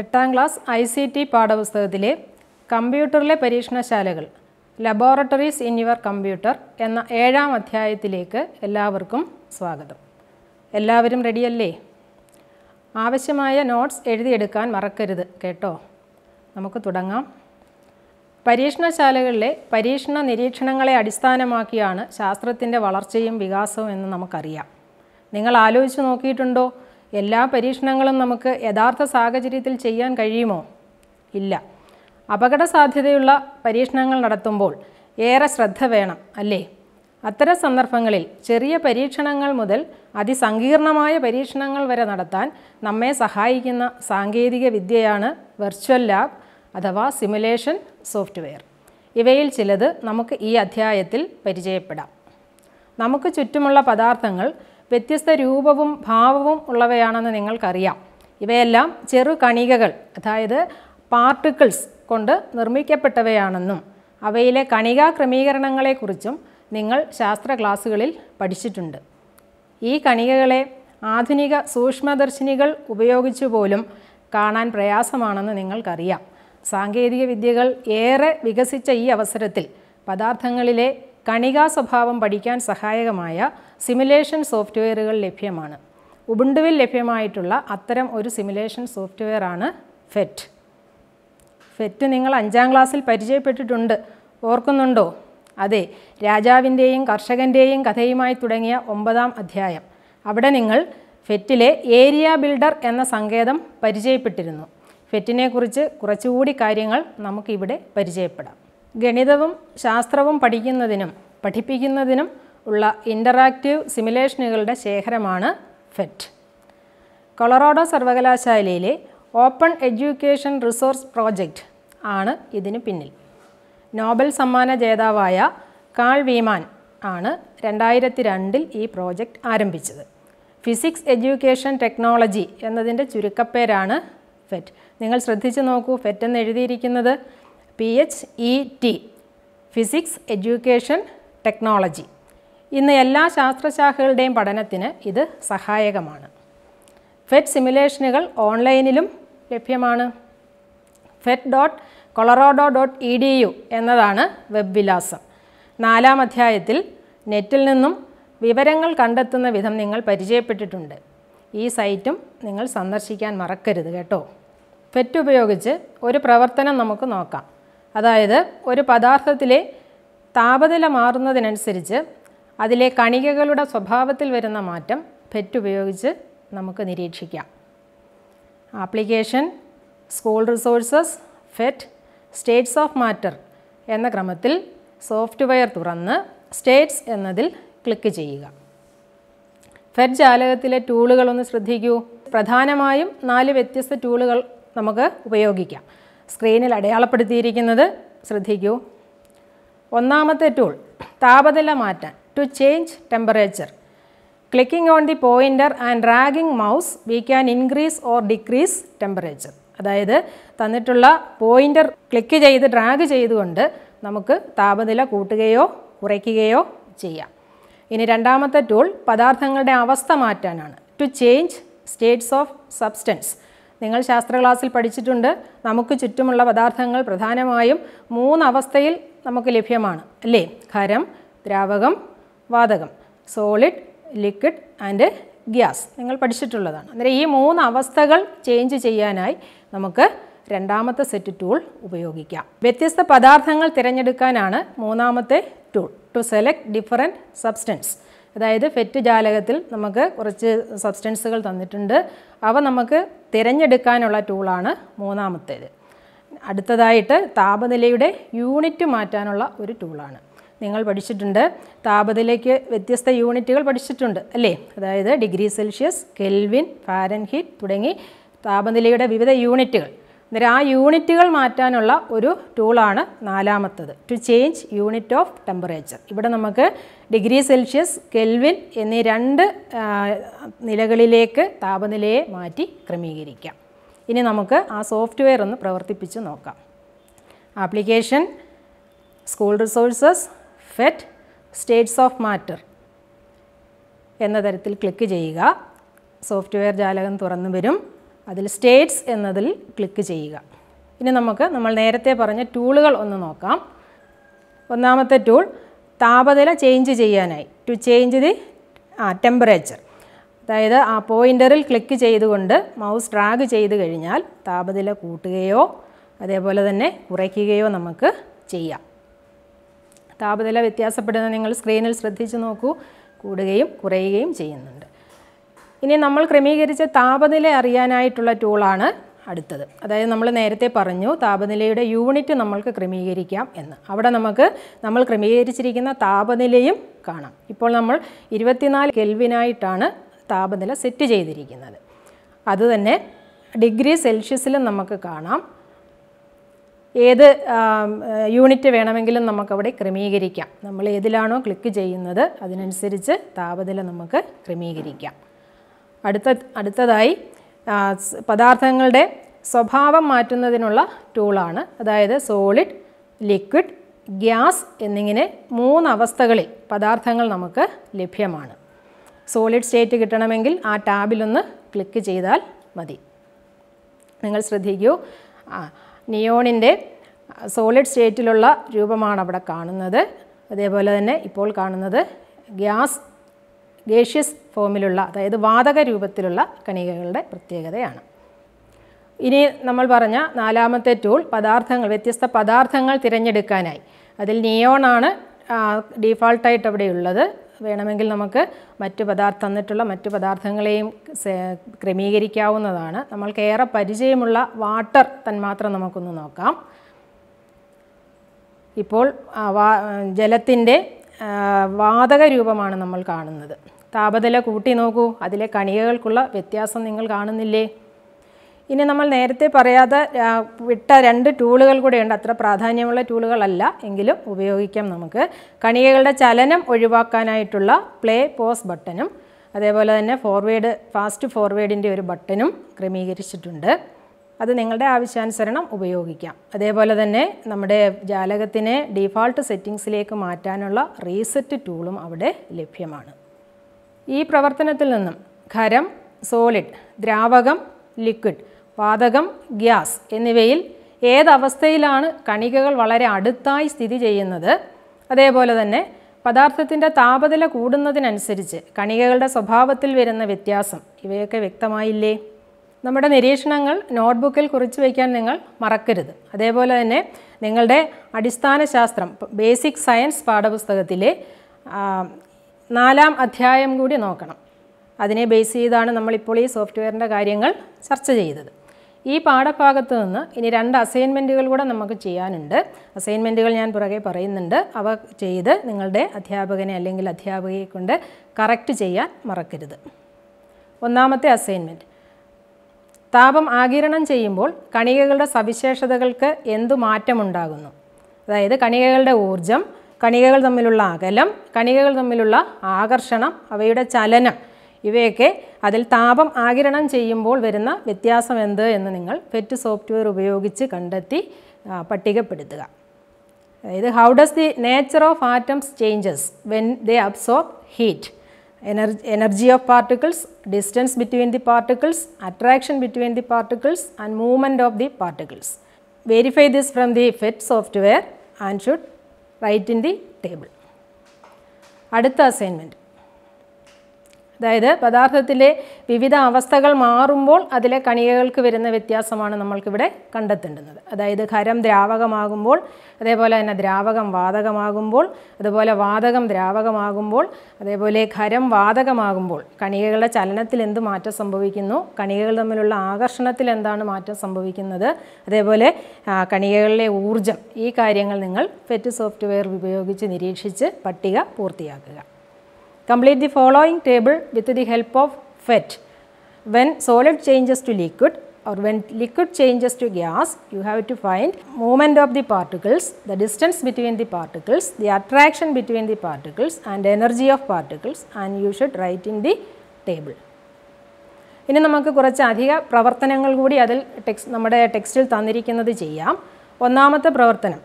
എട്ടാം class I C T പാഠപുസ്തകത്തിലെ കമ്പ്യൂട്ടറിലെ പരീക്ഷണശാലകൾ ലബോറട്ടറീസ് ഇൻ യുവർ കമ്പ്യൂട്ടർ എന്ന ഏഴാം അധ്യായത്തിലേക്ക് എല്ലാവർക്കും സ്വാഗതം എല്ലാവരും റെഡിയല്ലേ ആവശ്യമായ നോട്ട്സ് എഴുതിയെടുക്കാൻ മറക്കരുത് കേട്ടോ നമുക്ക് തുടങ്ങാം പരീക്ഷണശാലകളിലെ പരീക്ഷണ നിരീക്ഷണങ്ങളെ അടിസ്ഥാനമാക്കിയാണ് ശാസ്ത്രത്തിൻ്റെ വളർച്ചയും വികാസവും എന്ന് നമുക്കറിയാം നിങ്ങൾ ആലോചിച്ച് നോക്കിയിട്ടുണ്ടോ എല്ലാ പരീക്ഷണങ്ങളും നമുക്ക് യഥാർത്ഥ സാഹചര്യത്തിൽ ചെയ്യാൻ കഴിയുമോ ഇല്ല അപകട സാധ്യതയുള്ള പരീക്ഷണങ്ങൾ നടത്തുമ്പോൾ ഏറെ ശ്രദ്ധ വേണം അല്ലേ അത്തരം സന്ദർഭങ്ങളിൽ ചെറിയ പരീക്ഷണങ്ങൾ മുതൽ അതിസങ്കീർണമായ പരീക്ഷണങ്ങൾ വരെ നടത്താൻ നമ്മെ സഹായിക്കുന്ന സാങ്കേതിക വിദ്യയാണ് വെർച്വൽ ലാബ് അഥവാ സിമുലേഷൻ സോഫ്റ്റ്വെയർ ഇവയിൽ ചിലത് നമുക്ക് ഈ അധ്യായത്തിൽ പരിചയപ്പെടാം നമുക്ക് ചുറ്റുമുള്ള പദാർത്ഥങ്ങൾ വ്യത്യസ്ത രൂപവും ഭാവവും ഉള്ളവയാണെന്ന് നിങ്ങൾക്കറിയാം ഇവയെല്ലാം ചെറു കണികകൾ അതായത് പാർട്ടിക്കിൾസ് കൊണ്ട് നിർമ്മിക്കപ്പെട്ടവയാണെന്നും അവയിലെ കണികാ ക്രമീകരണങ്ങളെക്കുറിച്ചും നിങ്ങൾ ശാസ്ത്ര ക്ലാസ്സുകളിൽ പഠിച്ചിട്ടുണ്ട് ഈ കണികകളെ ആധുനിക സൂക്ഷ്മദർശിനികൾ ഉപയോഗിച്ചു പോലും കാണാൻ പ്രയാസമാണെന്ന് നിങ്ങൾക്കറിയാം സാങ്കേതിക വിദ്യകൾ ഏറെ വികസിച്ച ഈ അവസരത്തിൽ പദാർത്ഥങ്ങളിലെ കണികാ സ്വഭാവം പഠിക്കാൻ സഹായകമായ സിമുലേഷൻ സോഫ്റ്റ്വെയറുകൾ ലഭ്യമാണ് ഉബുണ്ടുവിൽ ലഭ്യമായിട്ടുള്ള അത്തരം ഒരു സിമുലേഷൻ സോഫ്റ്റ്വെയറാണ് ഫെറ്റ് ഫെറ്റ് നിങ്ങൾ അഞ്ചാം ക്ലാസ്സിൽ പരിചയപ്പെട്ടിട്ടുണ്ട് ഓർക്കുന്നുണ്ടോ അതെ രാജാവിൻ്റെയും കർഷകൻ്റെയും കഥയുമായി തുടങ്ങിയ ഒമ്പതാം അധ്യായം അവിടെ നിങ്ങൾ ഫെറ്റിലെ ഏരിയ ബിൽഡർ എന്ന സങ്കേതം പരിചയപ്പെട്ടിരുന്നു ഫെറ്റിനെക്കുറിച്ച് കുറച്ചുകൂടി കാര്യങ്ങൾ നമുക്കിവിടെ പരിചയപ്പെടാം ഗണിതവും ശാസ്ത്രവും പഠിക്കുന്നതിനും പഠിപ്പിക്കുന്നതിനും ഉള്ള ഇൻ്ററാക്റ്റീവ് സിമുലേഷനുകളുടെ ശേഖരമാണ് ഫെറ്റ് കൊളറാഡോ സർവകലാശാലയിലെ ഓപ്പൺ എഡ്യൂക്കേഷൻ റിസോഴ്സ് പ്രോജക്റ്റ് ആണ് ഇതിന് പിന്നിൽ നോബൽ സമ്മാന ജേതാവായ കാൾ വീമാൻ ആണ് രണ്ടായിരത്തി രണ്ടിൽ ഈ പ്രോജക്റ്റ് ആരംഭിച്ചത് ഫിസിക്സ് എഡ്യൂക്കേഷൻ ടെക്നോളജി എന്നതിൻ്റെ ചുരുക്കപ്പേരാണ് ഫെറ്റ് നിങ്ങൾ ശ്രദ്ധിച്ചു നോക്കൂ ഫെറ്റ് എന്ന് എഴുതിയിരിക്കുന്നത് P H E T physics education technology ഇന്ന് എല്ലാ ശാസ്ത്രശാഖകളുടെയും പഠനത്തിന് ഇത് സഹായകമാണ് ഫെറ്റ് സിമുലേഷനുകൾ e ഓൺലൈനിലും ലഭ്യമാണ് PhET dot Colorado dot E D U എന്നതാണ് വെബ് വിലാസം നാലാം അധ്യായത്തിൽ നെറ്റിൽ നിന്നും വിവരങ്ങൾ കണ്ടെത്തുന്ന വിധം നിങ്ങൾ പരിചയപ്പെട്ടിട്ടുണ്ട് ഈ സൈറ്റും നിങ്ങൾ സന്ദർശിക്കാൻ മറക്കരുത് കേട്ടോ ഫെറ്റ് e ഉപയോഗിച്ച് ഒരു പ്രവർത്തനം നമുക്ക് നോക്കാം അതായത് ഒരു പദാർത്ഥത്തിലെ താപനില മാറുന്നതിനനുസരിച്ച് അതിലെ കണികകളുടെ സ്വഭാവത്തിൽ വരുന്ന മാറ്റം ഫെറ്റ് ഉപയോഗിച്ച് നമുക്ക് നിരീക്ഷിക്കാം application school resources PhET states of matter എന്ന ക്രമത്തിൽ സോഫ്റ്റ്വെയർ തുറന്ന് സ്റ്റേറ്റ്സ് എന്നതിൽ ക്ലിക്ക് ചെയ്യുക ഫെഡ് ജാലകത്തിലെ ടൂളുകളൊന്ന് ശ്രദ്ധിക്കൂ പ്രധാനമായും നാല് വ്യത്യസ്ത ടൂളുകൾ നമുക്ക് ഉപയോഗിക്കാം സ്ക്രീനിൽ അടയാളപ്പെടുത്തിയിരിക്കുന്നത് ശ്രദ്ധിക്കൂ ഒന്നാമത്തെ ടൂൾ താപനില മാറ്റാൻ to change temperature Clicking on the pointer and dragging mouse, we can increase or decrease temperature. അതായത് തന്നിട്ടുള്ള പോയിൻറ്റർ ക്ലിക്ക് ചെയ്ത് ഡ്രാഗ് ചെയ്തുകൊണ്ട് നമുക്ക് താപനില കൂട്ടുകയോ കുറയ്ക്കുകയോ ചെയ്യാം ഇനി രണ്ടാമത്തെ ടൂൾ പദാർത്ഥങ്ങളുടെ അവസ്ഥ മാറ്റാനാണ് to change states of substance നിങ്ങൾ ശാസ്ത്ര ക്ലാസ്സിൽ പഠിച്ചിട്ടുണ്ട് നമുക്ക് ചുറ്റുമുള്ള പദാർത്ഥങ്ങൾ പ്രധാനമായും മൂന്ന് അവസ്ഥയിൽ നമുക്ക് ലഭ്യമാണ് അല്ലേ ഖരം ദ്രാവകം വാതകം സോളിഡ് ലിക്വിഡ് ആൻഡ് ഗ്യാസ് നിങ്ങൾ പഠിച്ചിട്ടുള്ളതാണ് അന്നേരം ഈ മൂന്ന് അവസ്ഥകൾ ചേഞ്ച് ചെയ്യാനായി നമുക്ക് രണ്ടാമത്തെ സെറ്റ് ടൂൾ ഉപയോഗിക്കാം വ്യത്യസ്ത പദാർത്ഥങ്ങൾ തിരഞ്ഞെടുക്കാനാണ് മൂന്നാമത്തെ tool to select different substance അതായത് ഫെറ്റ് ജാലകത്തിൽ നമുക്ക് കുറച്ച് സബ്സ്റ്റൻസുകൾ തന്നിട്ടുണ്ട് അവ നമുക്ക് തിരഞ്ഞെടുക്കാനുള്ള ടൂളാണ് മൂന്നാമത്തേത് അടുത്തതായിട്ട് താപനിലയുടെ യൂണിറ്റ് മാറ്റാനുള്ള ഒരു ടൂളാണ് നിങ്ങൾ പഠിച്ചിട്ടുണ്ട് താപത്തിലേക്ക് വ്യത്യസ്ത യൂണിറ്റുകൾ പഠിച്ചിട്ടുണ്ട് അല്ലേ അതായത് ഡിഗ്രി സെൽഷ്യസ് കെൽവിൻ ഫാരൻഹീറ്റ് തുടങ്ങി താപനിലയുടെ വിവിധ യൂണിറ്റുകൾ അന്നേരം ആ യൂണിറ്റുകൾ മാറ്റാനുള്ള ഒരു ടൂളാണ് നാലാമത്തത് to change unit of temperature ഇവിടെ നമുക്ക് ഡിഗ്രി സെൽഷ്യസ് കെൽവിൻ എന്നീ രണ്ട് നിലകളിലേക്ക് താപനിലയെ മാറ്റി ക്രമീകരിക്കാം ഇനി നമുക്ക് ആ സോഫ്റ്റ്വെയർ ഒന്ന് പ്രവർത്തിപ്പിച്ച് നോക്കാം application school resources PhET states of matter എന്ന തരത്തിൽ ക്ലിക്ക് ചെയ്യുക സോഫ്റ്റ്വെയർ ജാലകം തുറന്നു വരും അതിൽ സ്റ്റേറ്റ്സ് എന്നതിൽ ക്ലിക്ക് ചെയ്യുക ഇനി നമുക്ക് നമ്മൾ നേരത്തെ പറഞ്ഞ ടൂളുകൾ ഒന്ന് നോക്കാം ഒന്നാമത്തെ ടൂൾ താപനില ചേഞ്ച് ചെയ്യാനായി ടു ചേഞ്ച് ദി ആ ടെമ്പറേച്ചർ അതായത് ആ പോയിൻ്ററിൽ ക്ലിക്ക് ചെയ്തുകൊണ്ട് മൗസ് ഡ്രാഗ് ചെയ്ത് കഴിഞ്ഞാൽ താപനില കൂട്ടുകയോ അതേപോലെ തന്നെ കുറയ്ക്കുകയോ നമുക്ക് ചെയ്യാം താപനില വ്യത്യാസപ്പെടുന്നത് നിങ്ങൾ സ്ക്രീനിൽ ശ്രദ്ധിച്ചു നോക്കൂ കൂടുകയും കുറയുകയും ചെയ്യുന്നുണ്ട് ഇനി നമ്മൾ ക്രമീകരിച്ച താപനില അറിയാനായിട്ടുള്ള ടൂളാണ് അടുത്തത് അതായത് നമ്മൾ നേരത്തെ പറഞ്ഞു താപനിലയുടെ യൂണിറ്റ് നമ്മൾക്ക് ക്രമീകരിക്കാം എന്ന് അവിടെ നമുക്ക് നമ്മൾ ക്രമീകരിച്ചിരിക്കുന്ന താപനിലയും കാണാം ഇപ്പോൾ നമ്മൾ ഇരുപത്തിനാല് കെൽവിനായിട്ടാണ് താപനില സെറ്റ് ചെയ്തിരിക്കുന്നത് അതുതന്നെ ഡിഗ്രി സെൽഷ്യസിലും നമുക്ക് കാണാം ഏത് യൂണിറ്റ് വേണമെങ്കിലും നമുക്കവിടെ ക്രമീകരിക്കാം നമ്മൾ ഏതിലാണോ ക്ലിക്ക് ചെയ്യുന്നത് അതിനനുസരിച്ച് താപനില നമുക്ക് ക്രമീകരിക്കാം അടുത്ത അടുത്തതായി പദാർത്ഥങ്ങളുടെ സ്വഭാവം മാറ്റുന്നതിനുള്ള ടൂളാണ് അതായത് സോളിഡ് ലിക്വിഡ് ഗ്യാസ് എന്നിങ്ങനെ മൂന്ന് അവസ്ഥകളിൽ പദാർത്ഥങ്ങൾ നമുക്ക് ലഭ്യമാണ് സോളിഡ് സ്റ്റേറ്റ് കിട്ടണമെങ്കിൽ ആ ടാബിലൊന്ന് ക്ലിക്ക് ചെയ്താൽ മതി നിങ്ങൾ ശ്രദ്ധിക്കൂ നിയോണിൻ്റെ സോളിഡ് സ്റ്റേറ്റിലുള്ള രൂപമാണ് അവിടെ കാണുന്നത് അതേപോലെ തന്നെ ഇപ്പോൾ കാണുന്നത് ഗ്യാസ് ഗേഷ്യസ് ഫോമിലുള്ള അതായത് വാതക രൂപത്തിലുള്ള കണികകളുടെ പ്രത്യേകതയാണ് ഇനി നമ്മൾ പറഞ്ഞ നാലാമത്തെ ടൂൾ പദാർത്ഥങ്ങൾ വ്യത്യസ്ത പദാർത്ഥങ്ങൾ തിരഞ്ഞെടുക്കാനായി അതിൽ നിയോണാണ് ഡീഫാൾട്ടായിട്ട് അവിടെയുള്ളത് വേണമെങ്കിൽ നമുക്ക് മറ്റു പദാർത്ഥം തന്നിട്ടുള്ള മറ്റു പദാർത്ഥങ്ങളെയും ക്രമീകരിക്കാവുന്നതാണ് ഏറെ പരിചയമുള്ള വാട്ടർ തന്മാത്രം നമുക്കൊന്ന് നോക്കാം ഇപ്പോൾ ജലത്തിൻ്റെ വാതക രൂപമാണ് നമ്മൾ കാണുന്നത് താപനില കൂട്ടി നോക്കൂ അതിലെ കണികകൾക്കുള്ള വ്യത്യാസം നിങ്ങൾ കാണുന്നില്ലേ ഇനി നമ്മൾ നേരത്തെ പറയാതെ വിട്ട രണ്ട് ടൂളുകൾ കൂടെയുണ്ട് അത്ര പ്രാധാന്യമുള്ള ടൂളുകളല്ല എങ്കിലും ഉപയോഗിക്കാം നമുക്ക് കണികകളുടെ ചലനം ഒഴിവാക്കാനായിട്ടുള്ള പ്ലേ പോസ് ബട്ടണും അതേപോലെ തന്നെ ഫോർവേഡ് ഫാസ്റ്റ് ഫോർവേഡിൻ്റെ ഒരു ബട്ടണും ക്രമീകരിച്ചിട്ടുണ്ട് അത് നിങ്ങളുടെ ആവശ്യാനുസരണം ഉപയോഗിക്കാം അതേപോലെ തന്നെ നമ്മുടെ ജാലകത്തിനെ ഡിഫാൾട്ട് സെറ്റിങ്സിലേക്ക് മാറ്റാനുള്ള റീസെറ്റ് ടൂളും അവിടെ ലഭ്യമാണ് ഈ പ്രവർത്തനത്തിൽ നിന്നും ഖരം സോളിഡ് ദ്രാവകം ലിക്വിഡ് വാതകം ഗ്യാസ് എന്നിവയിൽ ഏതവസ്ഥയിലാണ് കണികകൾ വളരെ അടുത്തായി സ്ഥിതി ചെയ്യുന്നത് അതേപോലെ തന്നെ പദാർത്ഥത്തിൻ്റെ താപനില കൂടുന്നതിനനുസരിച്ച് കണികകളുടെ സ്വഭാവത്തിൽ വരുന്ന വ്യത്യാസം ഇവയൊക്കെ വ്യക്തമായില്ലേ നമ്മുടെ നിരീക്ഷണങ്ങൾ നോട്ട്ബുക്കിൽ കുറിച്ച് വയ്ക്കാൻ നിങ്ങൾ മറക്കരുത് അതേപോലെ തന്നെ നിങ്ങളുടെ അടിസ്ഥാന ശാസ്ത്രം ബേസിക് സയൻസ് പാഠപുസ്തകത്തിലെ നാലാം അധ്യായം കൂടി നോക്കണം അതിനെ ബേസ് ചെയ്താണ് നമ്മളിപ്പോൾ ഈ സോഫ്റ്റ്വെയറിൻ്റെ കാര്യങ്ങൾ ചർച്ച ചെയ്തത് ഈ പാഠഭാഗത്ത് നിന്ന് ഇനി രണ്ട് അസൈൻമെൻറ്റുകൾ കൂടെ നമുക്ക് ചെയ്യാനുണ്ട് അസൈൻമെൻറ്റുകൾ ഞാൻ പുറകെ പറയുന്നുണ്ട് അവ ചെയ്ത് നിങ്ങളുടെ അധ്യാപകനെ അല്ലെങ്കിൽ അധ്യാപകയെ കൊണ്ട് കറക്റ്റ് ചെയ്യാൻ മറക്കരുത് ഒന്നാമത്തെ അസൈൻമെൻറ്റ് താപം ആകിരണം ചെയ്യുമ്പോൾ കണികകളുടെ സവിശേഷതകൾക്ക് എന്തു മാറ്റമുണ്ടാകുന്നു അതായത് കണികകളുടെ ഊർജം കണികകൾ തമ്മിലുള്ള അകലം കണികകൾ തമ്മിലുള്ള ആകർഷണം അവയുടെ ചലനം ഇവയൊക്കെ അതിൽ താപം ആകിരണം ചെയ്യുമ്പോൾ വരുന്ന വ്യത്യാസം എന്ത് എന്ന് നിങ്ങൾ ഫെറ്റ് സോഫ്റ്റ്വെയർ ഉപയോഗിച്ച് കണ്ടെത്തി പട്ടികപ്പെടുത്തുക അതായത് how does the nature of atoms changes when they absorb heat energy energy of particles distance between the particles attraction between the particles and movement of the particles verify this from the PhET software and should write in the table അടുത്ത assignment അതായത് പദാർത്ഥത്തിലെ വിവിധ അവസ്ഥകൾ മാറുമ്പോൾ അതിലെ കണികകൾക്ക് വരുന്ന വ്യത്യാസമാണ് നമ്മൾക്കിവിടെ കണ്ടെത്തേണ്ടുന്നത് അതായത് ഖരം ദ്രാവകമാകുമ്പോൾ അതേപോലെ തന്നെ ദ്രാവകം വാതകമാകുമ്പോൾ അതുപോലെ വാതകം ദ്രാവകമാകുമ്പോൾ അതേപോലെ ഖരം വാതകമാകുമ്പോൾ കണികകളുടെ ചലനത്തിൽ എന്ത് മാറ്റം സംഭവിക്കുന്നു കണികകൾ തമ്മിലുള്ള ആകർഷണത്തിൽ എന്താണ് മാറ്റം സംഭവിക്കുന്നത് അതേപോലെ കണികകളിലെ ഊർജം ഈ കാര്യങ്ങൾ നിങ്ങൾ ഫെറ്റ് സോഫ്റ്റ്വെയർ ഉപയോഗിച്ച് നിരീക്ഷിച്ച് പട്ടിക പൂർത്തിയാക്കുക Complete the following table with the help of FET. When solid changes to liquid or when liquid changes to gas, you have to find movement of the particles, the distance between the particles, the attraction between the particles and energy of particles and you should write in the table. ഇനി നമുക്ക് കുറച്ച് അധിക പ്രവർത്തനങ്ങൾ കൂടി അതിൽ Tex നമ്മുടെ ടെക്സ്റ്റിൽ തന്നിരിക്കുന്നത് ചെയ്യാം ഒന്നാമത്തെ പ്രവർത്തനം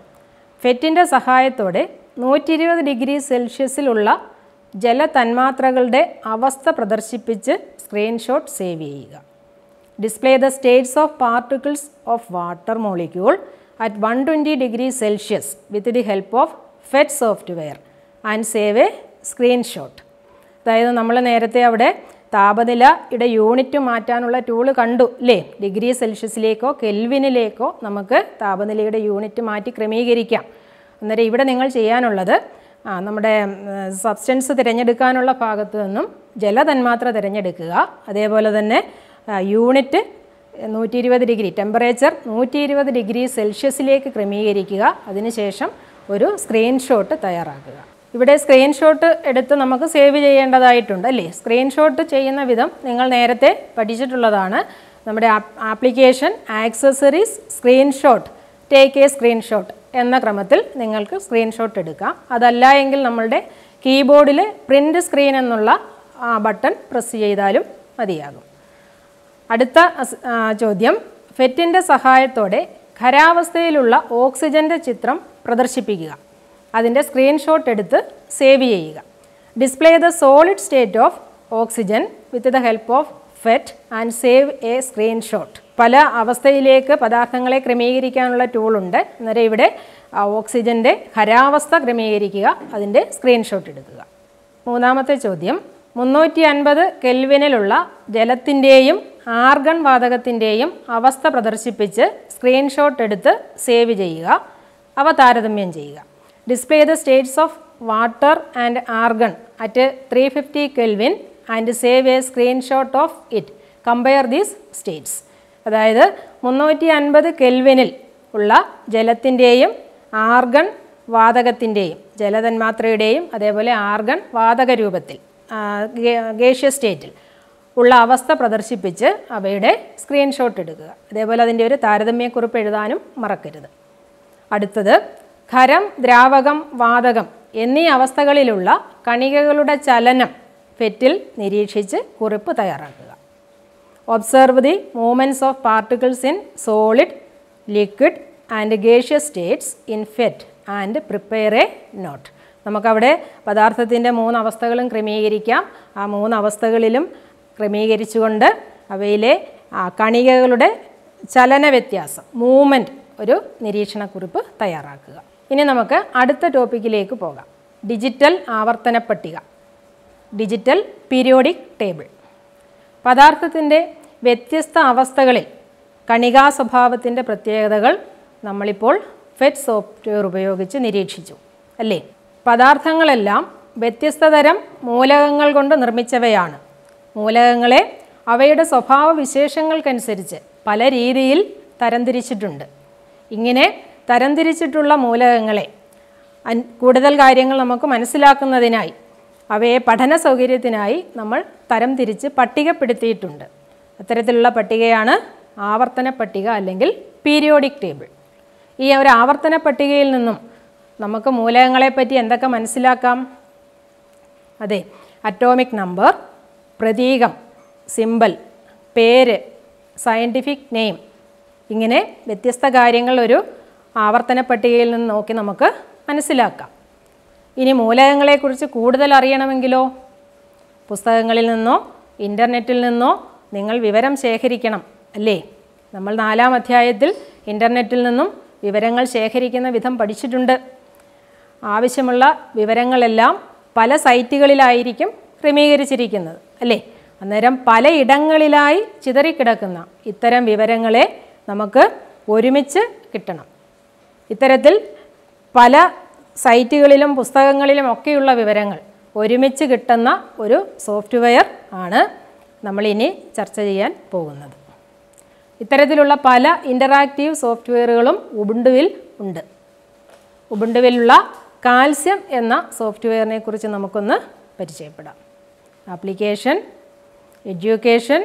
ഫെറ്റിൻ്റെ സഹായത്തോടെ നൂറ്റി ഡിഗ്രി സെൽഷ്യസിലുള്ള ജലതന്മാത്രകളുടെ അവസ്ഥ പ്രദർശിപ്പിച്ച് സ്ക്രീൻഷോട്ട് സേവ് ചെയ്യുക display the states of particles of water molecule at one twenty degree Celsius with the help of PhET software and save a screenshot അതായത് നമ്മൾ നേരത്തെ അവിടെ താപനിലയുടെ യൂണിറ്റ് മാറ്റാനുള്ള ടൂള് കണ്ടു അല്ലേ ഡിഗ്രി സെൽഷ്യസിലേക്കോ കെൽവിനിലേക്കോ നമുക്ക് താപനിലയുടെ യൂണിറ്റ് മാറ്റി ക്രമീകരിക്കാം അന്നേരം ഇവിടെ നിങ്ങൾ ചെയ്യാനുള്ളത് ആ നമ്മുടെ സബ്സ്റ്റൻസ് തിരഞ്ഞെടുക്കാനുള്ള ഭാഗത്തു നിന്നും ജലതന്മാത്ര തിരഞ്ഞെടുക്കുക അതേപോലെ തന്നെ യൂണിറ്റ് നൂറ്റി ഇരുപത് ഡിഗ്രി ടെമ്പറേച്ചർ നൂറ്റി ഇരുപത് ഡിഗ്രി സെൽഷ്യസിലേക്ക് ക്രമീകരിക്കുക അതിനുശേഷം ഒരു സ്ക്രീൻഷോട്ട് തയ്യാറാക്കുക ഇവിടെ സ്ക്രീൻഷോട്ട് എടുത്ത് നമുക്ക് സേവ് ചെയ്യേണ്ടതായിട്ടുണ്ട് അല്ലേ സ്ക്രീൻഷോട്ട് ചെയ്യുന്ന വിധം നിങ്ങൾ നേരത്തെ പഠിച്ചിട്ടുള്ളതാണ് നമ്മുടെ application accessories screenshot take a screenshot എന്ന ക്രമത്തിൽ നിങ്ങൾക്ക് സ്ക്രീൻഷോട്ട് എടുക്കാം അതല്ല എങ്കിൽ നമ്മളുടെ കീബോർഡിൽ പ്രിൻ്റ് സ്ക്രീൻ എന്നുള്ള ബട്ടൺ പ്രസ് ചെയ്താലും മതിയാകും അടുത്ത ചോദ്യം ഫെറ്റിൻ്റെ സഹായത്തോടെ ഖരാവസ്ഥയിലുള്ള ഓക്സിജൻ്റെ ചിത്രം പ്രദർശിപ്പിക്കുക അതിൻ്റെ സ്ക്രീൻഷോട്ട് എടുത്ത് സേവ് ചെയ്യുക display the solid state of oxygen with the help of PhET and save a screenshot പല അവസ്ഥയിലേക്ക് പദാർത്ഥങ്ങളെ ക്രമീകരിക്കാനുള്ള ടൂളുണ്ട് അന്നേരം ഇവിടെ ഓക്സിജൻ്റെ ഖരാവസ്ഥ ക്രമീകരിക്കുക അതിൻ്റെ സ്ക്രീൻഷോട്ട് എടുക്കുക മൂന്നാമത്തെ ചോദ്യം മുന്നൂറ്റി അൻപത് കെൽവിനിലുള്ള ജലത്തിൻ്റെയും ആർഗൺ വാതകത്തിൻ്റെയും അവസ്ഥ പ്രദർശിപ്പിച്ച് സ്ക്രീൻഷോട്ട് എടുത്ത് സേവ് ചെയ്യുക അവ താരതമ്യം ചെയ്യുക display the states of water and argon at three fifty kelvin and save a screenshot of it compare these states അതായത് മുന്നൂറ്റി അൻപത് കെൽവിനിൽ ഉള്ള ജലത്തിൻ്റെയും ആർഗൺ വാതകത്തിൻ്റെയും ജലതന്മാത്രയുടെയും അതേപോലെ ആർഗൺ വാതക രൂപത്തിൽ ഗേഷ്യ സ്റ്റേറ്റിൽ ഉള്ള അവസ്ഥ പ്രദർശിപ്പിച്ച് അവയുടെ സ്ക്രീൻഷോട്ട് എടുക്കുക അതേപോലെ അതിൻ്റെ ഒരു താരതമ്യക്കുറിപ്പ് എഴുതാനും മറക്കരുത് അടുത്തത് ഖരം ദ്രാവകം വാതകം എന്നീ അവസ്ഥകളിലുള്ള കണികകളുടെ ചലനം ഫെറ്റിൽ നിരീക്ഷിച്ച് കുറിപ്പ് തയ്യാറാക്കുക observe the movements of particles in solid liquid and gaseous states in PhET and prepare a note നമുക്കവിടെ പദാർത്ഥത്തിൻ്റെ മൂന്ന് അവസ്ഥകളും ക്രമീകരിക്കാം ആ മൂന്ന് അവസ്ഥകളിലും ക്രമീകരിച്ചുകൊണ്ട് അവയിലെ ആ കണികകളുടെ ചലന വ്യത്യാസം മൂവ്മെൻറ്റ് ഒരു നിരീക്ഷണക്കുറിപ്പ് തയ്യാറാക്കുക ഇനി നമുക്ക് അടുത്ത ടോപ്പിക്കിലേക്ക് പോകാം ഡിജിറ്റൽ ആവർത്തന പട്ടിക ഡിജിറ്റൽ പീരിയോഡിക് ടേബിൾ പദാർത്ഥത്തിൻ്റെ വ്യത്യസ്ത അവസ്ഥകളിൽ കണികാ സ്വഭാവത്തിൻ്റെ പ്രത്യേകതകൾ നമ്മളിപ്പോൾ ഫെറ്റ് സോഫ്റ്റ്വെയർ ഉപയോഗിച്ച് നിരീക്ഷിച്ചു അല്ലേ പദാർത്ഥങ്ങളെല്ലാം വ്യത്യസ്ത തരം മൂലകങ്ങൾ കൊണ്ട് നിർമ്മിച്ചവയാണ് മൂലകങ്ങളെ അവയുടെ സ്വഭാവ വിശേഷങ്ങൾക്കനുസരിച്ച് പല രീതിയിൽ തരംതിരിച്ചിട്ടുണ്ട് ഇങ്ങനെ തരംതിരിച്ചിട്ടുള്ള മൂലകങ്ങളെ കൂടുതൽ കാര്യങ്ങൾ നമുക്ക് മനസ്സിലാക്കുന്നതിനായി അവയെ പഠന സൗകര്യത്തിനായി നമ്മൾ തരംതിരിച്ച് പട്ടികപ്പെടുത്തിയിട്ടുണ്ട് അത്തരത്തിലുള്ള പട്ടികയാണ് ആവർത്തന പട്ടിക അല്ലെങ്കിൽ പീരിയോഡിക് ടേബിൾ ഈ ഒരു ആവർത്തന പട്ടികയിൽ നിന്നും നമുക്ക് മൂലകങ്ങളെപ്പറ്റി എന്തൊക്കെ മനസ്സിലാക്കാം അതെ അറ്റോമിക് നമ്പർ പ്രതീകം സിമ്പൽ പേര് സയൻറ്റിഫിക് നെയിം ഇങ്ങനെ വ്യത്യസ്ത കാര്യങ്ങൾ ഒരു ആവർത്തന പട്ടികയിൽ നിന്ന് നോക്കി നമുക്ക് മനസ്സിലാക്കാം ഇനി മൂലകങ്ങളെക്കുറിച്ച് കൂടുതൽ അറിയണമെങ്കിലോ പുസ്തകങ്ങളിൽ നിന്നോ ഇൻ്റർനെറ്റിൽ നിന്നോ നിങ്ങൾ വിവരം ശേഖരിക്കണം അല്ലേ നമ്മൾ നാലാം അധ്യായത്തിൽ ഇൻ്റർനെറ്റിൽ നിന്നും വിവരങ്ങൾ ശേഖരിക്കുന്ന വിധം പഠിച്ചിട്ടുണ്ട് ആവശ്യമുള്ള വിവരങ്ങളെല്ലാം പല സൈറ്റുകളിലായിരിക്കും ക്രമീകരിച്ചിരിക്കുന്നത് അല്ലേ അന്നേരം പലയിടങ്ങളിലായി ചിതറിക്കിടക്കുന്ന ഇത്തരം വിവരങ്ങളെ നമുക്ക് ഒരുമിച്ച് കിട്ടണം ഇത്തരത്തിൽ പല സൈറ്റുകളിലും പുസ്തകങ്ങളിലും ഒക്കെയുള്ള വിവരങ്ങൾ ഒരുമിച്ച് കിട്ടുന്ന ഒരു സോഫ്റ്റ്വെയർ ആണ് നമ്മളിനി ചർച്ച ചെയ്യാൻ പോകുന്നത് ഇത്തരത്തിലുള്ള പല ഇൻ്ററാക്റ്റീവ് സോഫ്റ്റ്വെയറുകളും ഉബുണ്ടുവിൽ ഉണ്ട് ഉബുണ്ടുവിലുള്ള കാൽസ്യം എന്ന സോഫ്റ്റ്വെയറിനെ കുറിച്ച് നമുക്കൊന്ന് പരിചയപ്പെടാം ആപ്ലിക്കേഷൻ എഡ്യൂക്കേഷൻ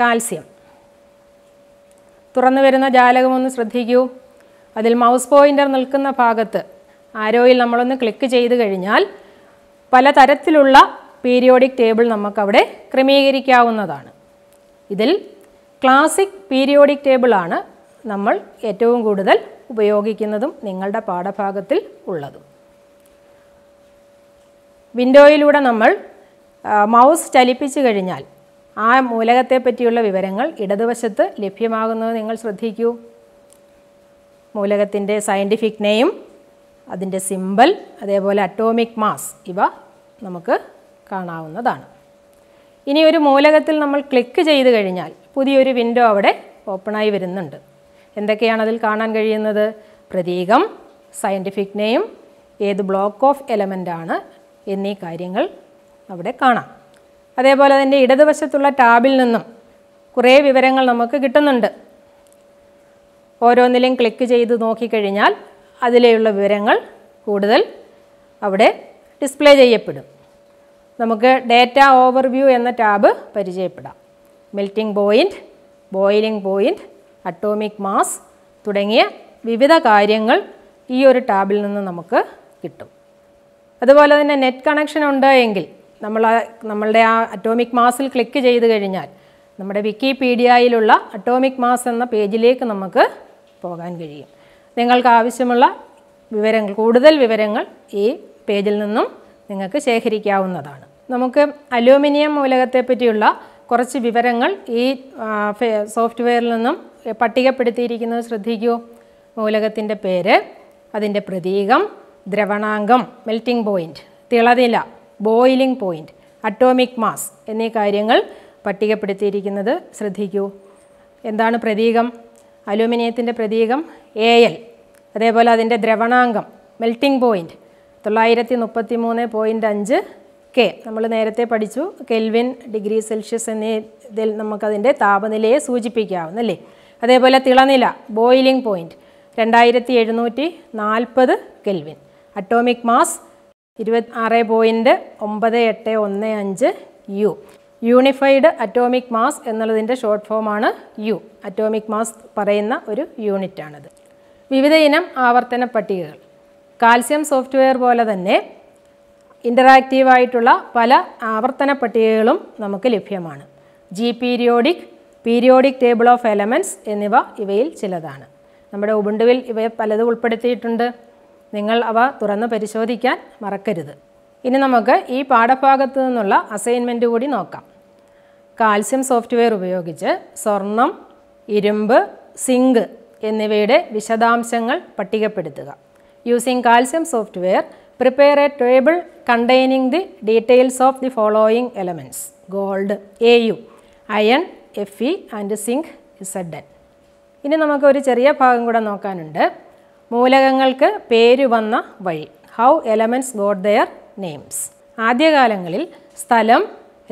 കാൽസ്യം തുറന്നു വരുന്ന ജാലകമൊന്ന് ശ്രദ്ധിക്കൂ അതിൽ മൗസ് പോയിൻ്റർ നിൽക്കുന്ന ഭാഗത്ത് ആരോയിൽ നമ്മളൊന്ന് ക്ലിക്ക് ചെയ്ത് കഴിഞ്ഞാൽ പല തരത്തിലുള്ള പീരിയോഡിക് ടേബിൾ നമുക്കവിടെ ക്രമീകരിക്കാവുന്നതാണ് ഇതിൽ ക്ലാസിക് പീരിയോഡിക് ടേബിളാണ് നമ്മൾ ഏറ്റവും കൂടുതൽ ഉപയോഗിക്കുന്നതും നിങ്ങളുടെ പാഠഭാഗത്തിൽ ഉള്ളതും വിൻഡോയിലൂടെ നമ്മൾ മൗസ് ചലിപ്പിച്ചു കഴിഞ്ഞാൽ ആ മൂലകത്തെ പറ്റിയുള്ള വിവരങ്ങൾ ഇടതുവശത്ത് ലഭ്യമാകുന്നത് നിങ്ങൾ ശ്രദ്ധിക്കൂ മൂലകത്തിൻ്റെ സയൻറ്റിഫിക് നെയിം അതിൻ്റെ സിമ്പൽ അതേപോലെ അറ്റോമിക് മാസ് ഇവ നമുക്ക് കാണാവുന്നതാണ് ഇനി ഒരു മൂലകത്തിൽ നമ്മൾ ക്ലിക്ക് ചെയ്ത് കഴിഞ്ഞാൽ പുതിയൊരു വിൻഡോ അവിടെ ഓപ്പണായി വരുന്നുണ്ട് എന്തൊക്കെയാണ് അതിൽ കാണാൻ കഴിയുന്നത് പ്രതീകം സയൻറ്റിഫിക് നെയിം ഏത് ബ്ലോക്ക് ഓഫ് എലമെൻ്റ് ആണ് എന്നീ കാര്യങ്ങൾ അവിടെ കാണാം അതേപോലെ തന്നെ ഇടതുവശത്തുള്ള ടാബിൽ നിന്നും കുറേ വിവരങ്ങൾ നമുക്ക് കിട്ടുന്നുണ്ട് ഓരോന്നിലും ക്ലിക്ക് ചെയ്ത് നോക്കിക്കഴിഞ്ഞാൽ അതിലെയുള്ള വിവരങ്ങൾ കൂടുതൽ അവിടെ ഡിസ്പ്ലേ ചെയ്യപ്പെടും നമുക്ക് ഡേറ്റ ഓവർവ്യൂ എന്ന ടാബ് പരിചയപ്പെടാം melting point boiling point atomic mass തുടങ്ങിയ വിവിധ കാര്യങ്ങൾ ഈ ഒരു ടാബിൽ നിന്ന് നമുക്ക് കിട്ടും അതുപോലെ തന്നെ നെറ്റ് കണക്ഷൻ ഉണ്ട് എങ്കിൽ നമ്മൾ നമ്മളുടെ ആ അറ്റോമിക് മാസിൽ ക്ലിക്ക് ചെയ്ത് കഴിഞ്ഞാൽ നമ്മുടെ വിക്കിപീഡിയയിലുള്ള അറ്റോമിക് മാസ് എന്ന പേജിലേക്ക് നമുക്ക് പോകാൻ കഴിയും നിങ്ങൾക്ക് ആവശ്യമുള്ള വിവരങ്ങൾ കൂടുതൽ വിവരങ്ങൾ ഈ പേജിൽ നിന്നും നിങ്ങൾക്ക് ശേഖരിക്കാവുന്നതാണ് നമുക്ക് അലൂമിനിയം മൂലകത്തെ പറ്റിയുള്ള കുറച്ച് വിവരങ്ങൾ ഈ സോഫ്റ്റ്വെയറിൽ നിന്നും പട്ടികപ്പെടുത്തിയിരിക്കുന്നത് ശ്രദ്ധിക്കൂ മൂലകത്തിൻ്റെ പേര് അതിൻ്റെ പ്രതീകം ദ്രവണാംഗം മെൽറ്റിംഗ് പോയിൻറ്റ് തിളനില ബോയിലിംഗ് പോയിൻറ്റ് അറ്റോമിക് മാസ് എന്നീ കാര്യങ്ങൾ പട്ടികപ്പെടുത്തിയിരിക്കുന്നത് ശ്രദ്ധിക്കൂ എന്താണ് പ്രതീകം അലൂമിനിയത്തിൻ്റെ പ്രതീകം എ എൽ അതേപോലെ അതിൻ്റെ ദ്രവണാംഗം മെൽട്ടിംഗ് പോയിൻറ്റ് തൊള്ളായിരത്തി മുപ്പത്തി മൂന്ന് പോയിൻ്റ് അഞ്ച് കെ നമ്മൾ നേരത്തെ പഠിച്ചു കെൽവിൻ ഡിഗ്രി സെൽഷ്യസ് എന്നീ ഇതിൽ നമുക്കതിൻ്റെ താപനിലയെ സൂചിപ്പിക്കാവുന്നല്ലേ അതേപോലെ തിളനില ബോയിലിംഗ് പോയിൻറ്റ് രണ്ടായിരത്തി എഴുന്നൂറ്റി നാൽപ്പത് കെൽവിൻ അറ്റോമിക് മാസ് ഇരുപത്തി ആറ് പോയിൻറ്റ് ഒമ്പത് എട്ട് ഒന്ന് അഞ്ച് യു യൂണിഫൈഡ് അറ്റോമിക് മാസ് എന്നുള്ളതിൻ്റെ ഷോർട്ട് ഫോമാണ് യു അറ്റോമിക് മാസ് പറയുന്ന ഒരു യൂണിറ്റാണിത് വിവിധ ഇനം ആവർത്തന പട്ടികകൾ കാൽസ്യം സോഫ്റ്റ്വെയർ പോലെ തന്നെ ഇൻ്ററാക്റ്റീവായിട്ടുള്ള പല ആവർത്തന പട്ടികകളും നമുക്ക് ലഭ്യമാണ് G periodic periodic table of elements എന്നിവ ഇവയിൽ ചിലതാണ് നമ്മുടെ ഉബുണ്ടുവിൽ ഇവയെ പലതും ഉൾപ്പെടുത്തിയിട്ടുണ്ട് നിങ്ങൾ അവ തുറന്ന് പരിശോധിക്കാൻ മറക്കരുത് ഇനി നമുക്ക് ഈ പാഠഭാഗത്തു നിന്നുള്ള അസൈൻമെൻറ്റ് കൂടി നോക്കാം കാൽസ്യം സോഫ്റ്റ്വെയർ ഉപയോഗിച്ച് സ്വർണം ഇരുമ്പ് സിങ്ക് എന്നിവയുടെ വിശദാംശങ്ങൾ പട്ടികപ്പെടുത്തുക using Kalzium software prepare a table containing the details of the following elements gold A U iron F E and zinc Z N ഇനി നമുക്കൊരു ചെറിയ ഭാഗം കൂടെ നോക്കാനുണ്ട് മൂലകങ്ങൾക്ക് പേര് വന്ന വഴി how elements got their names ആദ്യകാലങ്ങളിൽ സ്ഥലം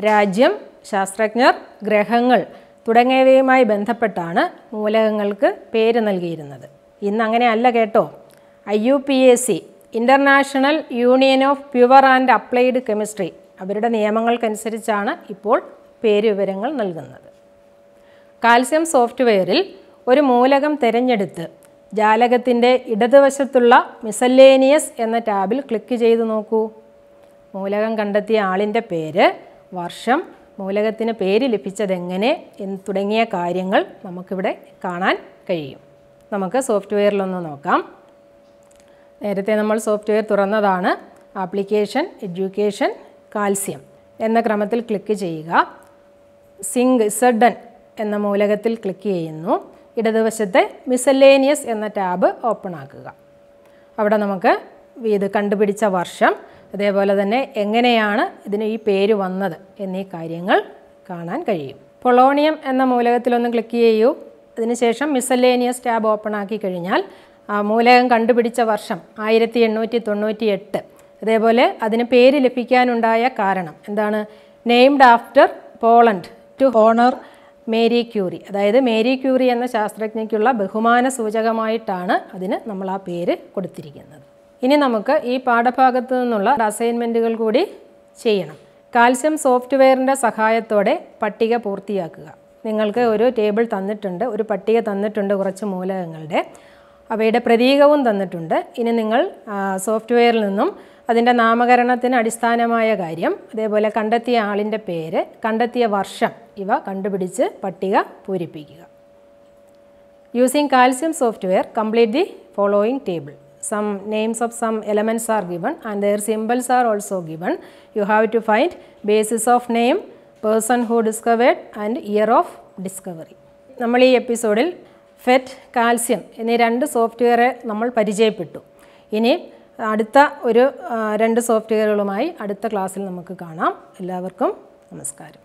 രാജ്യം ശാസ്ത്രജ്ഞർ ഗ്രഹങ്ങൾ തുടങ്ങിയവയുമായി ബന്ധപ്പെട്ടാണ് മൂലകങ്ങൾക്ക് പേര് നൽകിയിരുന്നത് ഇന്ന് അങ്ങനെയല്ല കേട്ടോ I U P A C international union of pure and applied chemistry അവരുടെ നിയമങ്ങൾക്കനുസരിച്ചാണ് ഇപ്പോൾ പേരുവിവരങ്ങൾ നൽകുന്നത് കാൽസ്യം സോഫ്റ്റ്വെയറിൽ ഒരു മൂലകം തിരഞ്ഞെടുത്ത് ജാലകത്തിൻ്റെ ഇടതുവശത്തുള്ള മിസല്ലേനിയസ് എന്ന ടാബിൽ ക്ലിക്ക് ചെയ്തു നോക്കൂ മൂലകം കണ്ടെത്തിയ ആളിൻ്റെ പേര് വർഷം മൂലകത്തിന് പേര് ലഭിച്ചതെങ്ങനെ എന്ന് തുടങ്ങിയ കാര്യങ്ങൾ നമുക്കിവിടെ കാണാൻ കഴിയും നമുക്ക് സോഫ്റ്റ്വെയറിലൊന്ന് നോക്കാം നേരത്തെ നമ്മൾ സോഫ്റ്റ്വെയർ തുറന്നതാണ് ആപ്ലിക്കേഷൻ എഡ്യൂക്കേഷൻ കാൽസ്യം എന്ന ക്രമത്തിൽ ക്ലിക്ക് ചെയ്യുക സിങ്ക് സെഡൻ എന്ന മൂലകത്തിൽ ക്ലിക്ക് ചെയ്യുന്നു ഇടതുവശത്തെ മിസലേനിയസ് എന്ന ടാബ് ഓപ്പൺ ആക്കുക അവിടെ നമുക്ക് ഇത് കണ്ടുപിടിച്ച വർഷം അതേപോലെ തന്നെ എങ്ങനെയാണ് ഇതിന് ഈ പേര് വന്നത് എന്നീ കാര്യങ്ങൾ കാണാൻ കഴിയും പൊളോണിയം എന്ന മൂലകത്തിലൊന്ന് ക്ലിക്ക് ചെയ്യൂ അതിനുശേഷം മിസലേനിയസ് ടാബ് ഓപ്പൺ ആക്കി കഴിഞ്ഞാൽ ആ മൂലകം കണ്ടുപിടിച്ച വർഷം ആയിരത്തി എണ്ണൂറ്റി തൊണ്ണൂറ്റി എട്ട് അതേപോലെ അതിന് പേര് ലഭിക്കാനുണ്ടായ കാരണം എന്താണ് named after Poland to honour Marie Curie അതായത് മേരി ക്യൂറി എന്ന ശാസ്ത്രജ്ഞയ്ക്കുള്ള ബഹുമാന സൂചകമായിട്ടാണ് അതിന് നമ്മൾ ആ പേര് കൊടുത്തിരിക്കുന്നത് ഇനി നമുക്ക് ഈ പാഠഭാഗത്തു നിന്നുള്ള അസൈൻമെൻറ്റുകൾ കൂടി ചെയ്യണം കാൽസ്യം സോഫ്റ്റ്വെയറിൻ്റെ സഹായത്തോടെ പട്ടിക പൂർത്തിയാക്കുക നിങ്ങൾക്ക് ഒരു ടേബിൾ തന്നിട്ടുണ്ട് ഒരു പട്ടിക തന്നിട്ടുണ്ട് കുറച്ച് മൂലകങ്ങളുടെ അവയുടെ പ്രതീകവും തന്നിട്ടുണ്ട് ഇനി നിങ്ങൾ സോഫ്റ്റ്വെയറിൽ നിന്നും അതിൻ്റെ നാമകരണത്തിന് അടിസ്ഥാനമായ കാര്യം അതേപോലെ കണ്ടെത്തിയ ആളിൻ്റെ പേര് കണ്ടെത്തിയ വർഷം ഇവ കണ്ടുപിടിച്ച് പട്ടിക പൂരിപ്പിക്കുക using Kalzium software complete the following table some names of some elements are given and their symbols are also given. You have to find basis of name, person who discovered and year of discovery. നമ്മൾ ഈ എപ്പിസോഡിൽ ഫെറ്റ് calcium എന്നീ രണ്ട് സോഫ്റ്റ്വെയറെ നമ്മൾ പരിചയപ്പെട്ടു ഇനി അടുത്ത ഒരു രണ്ട് സോഫ്റ്റ്വെയറുകളുമായി അടുത്ത ക്ലാസ്സിൽ നമുക്ക് കാണാം എല്ലാവർക്കും നമസ്കാരം